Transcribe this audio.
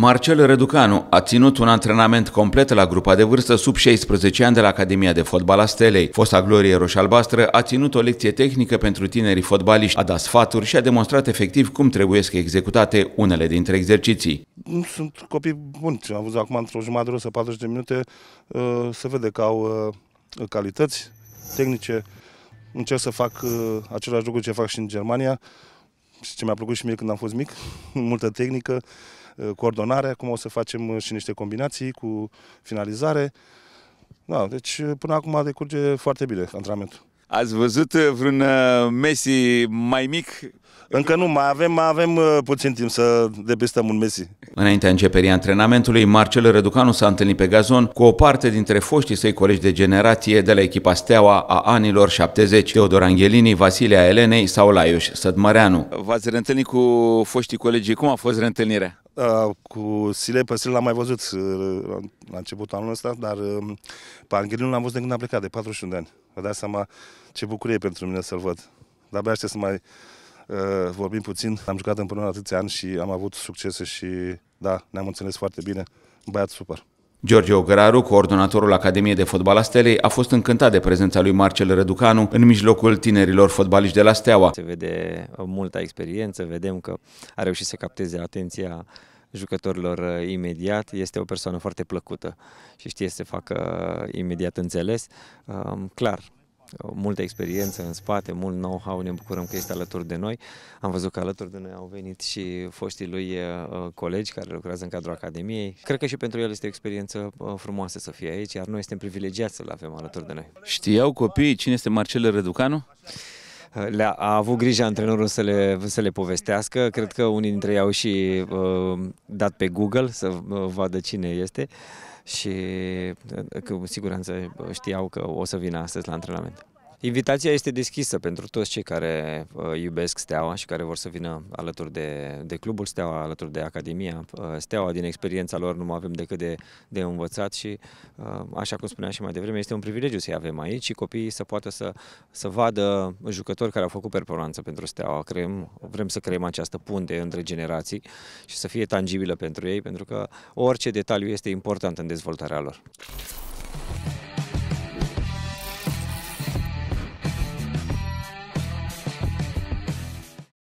Marcel Reducanu a ținut un antrenament complet la grupa de vârstă sub 16 ani de la Academia de Fotbal a Stelei. Fosta Glorie Roșalbastră a ținut o lecție tehnică pentru tinerii fotbaliști, a dat sfaturi și a demonstrat efectiv cum trebuie să executate unele dintre exerciții. Sunt copii buni, am văzut acum într-o jumătate de sau 40 de minute, uh, se vede că au uh, calități tehnice. Încerc să fac uh, același lucru ce fac și în Germania și ce mi-a plăcut și mie când am fost mic, multă tehnică. Uh, coordonare, acum o să facem uh, și niște combinații cu finalizare. Da, deci uh, până acum decurge foarte bine antrenamentul. Ați văzut vreun Messi mai mic încă nu, mai avem, mai avem uh, puțin timp să depistăm un Messi. Înaintea începerii antrenamentului, Marcel Răducanu s-a întâlnit pe gazon cu o parte dintre foștii săi colegi de generație de la echipa Steaua a anilor 70, Teodor Angelini, Vasilea Elenei sau Laius Sădmăreanu. V-ați reîntâlnit cu foștii colegii, cum a fost reîntâlnirea? Uh, cu Sile pe Sile l-am mai văzut uh, la începutul anului ăsta, dar um, pe Angelinul l-am văzut de când am plecat, de 41 de ani. Vă dați seama ce bucurie pentru mine să-l văd. Dar abia aștept să mai Eh, vorbim puțin. Am jucat împreună atâția ani și am avut succese și da, ne-am înțeles foarte bine. Băiat super! George Ograru, coordonatorul Academiei de Fotbal a Stelei, a fost încântat de prezența lui Marcel Răducanu în mijlocul tinerilor fotbaliști de la Steaua. Se vede multă experiență, vedem că a reușit să capteze atenția jucătorilor eh, imediat, este o persoană foarte plăcută și știe să facă eh, imediat înțeles. Ehm, clar, Uh, multă experiență în spate, mult know-how, ne bucurăm că este alături de noi. Am văzut că alături de noi au venit și foștii lui uh, colegi care lucrează în cadrul Academiei. Cred că și pentru el este o experiență uh, frumoasă să fie aici, iar noi suntem privilegiați să-l avem alături de noi. Știau copiii cine este Marcel Reducanu? le-a a avut grijă antrenorul să le, să le povestească. Cred că unii dintre ei au și uh, dat pe Google să uh, vadă cine este și uh, cu siguranță știau că o să vină astăzi la antrenament. Invitația este deschisă pentru toți cei care uh, iubesc Steaua și care vor să vină alături de, de clubul Steaua, alături de Academia uh, Steaua. Din experiența lor nu mai avem decât de, de învățat și, uh, așa cum spuneam și mai devreme, este un privilegiu să-i avem aici și copiii să poată să, să vadă jucători care au făcut performanță pentru Steaua. Creăm, vrem să creăm această punte între generații și să fie tangibilă pentru ei, pentru că orice detaliu este important în dezvoltarea lor.